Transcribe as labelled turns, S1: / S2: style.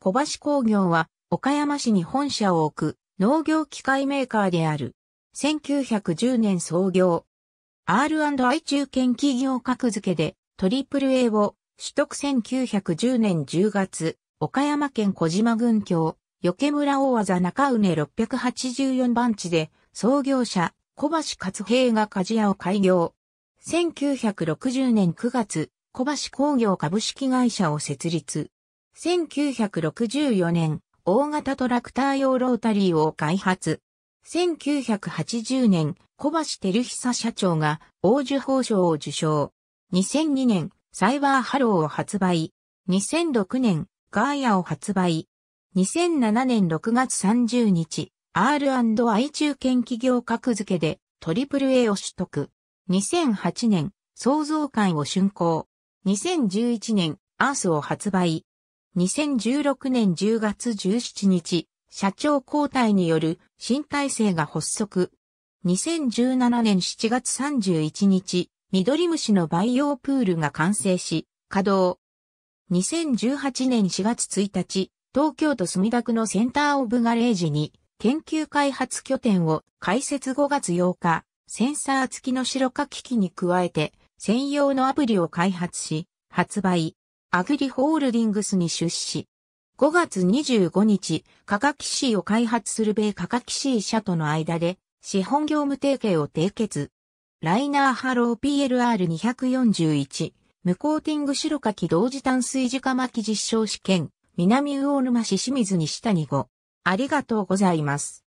S1: 小橋工業は岡山市に本社を置く農業機械メーカーである。1910年創業。R&I 中堅企業格付けで AAA を取得1910年10月、岡山県小島郡郷、余村大技中畝684番地で創業者小橋勝平が鍛冶屋を開業。1960年9月、小橋工業株式会社を設立。1964年、大型トラクター用ロータリーを開発。1980年、小橋照久社長が王樹宝賞を受賞。2002年、サイバーハローを発売。2006年、ガーヤを発売。2007年6月30日、R&I 中堅企業格付けで AAA を取得。2008年、創造会を竣工。2011年、アースを発売。2016年10月17日、社長交代による新体制が発足。2017年7月31日、緑虫の培養プールが完成し、稼働。2018年4月1日、東京都墨田区のセンターオブガレージに研究開発拠点を開設5月8日、センサー付きの白化機器に加えて専用のアプリを開発し、発売。アグリホールディングスに出資。5月25日、カカキシーを開発する米カカキシー社との間で、資本業務提携を締結。ライナーハロー PLR241、無コーティング白柿同時炭水化巻き実証試験、南魚沼市清水西谷5。ありがとうございます。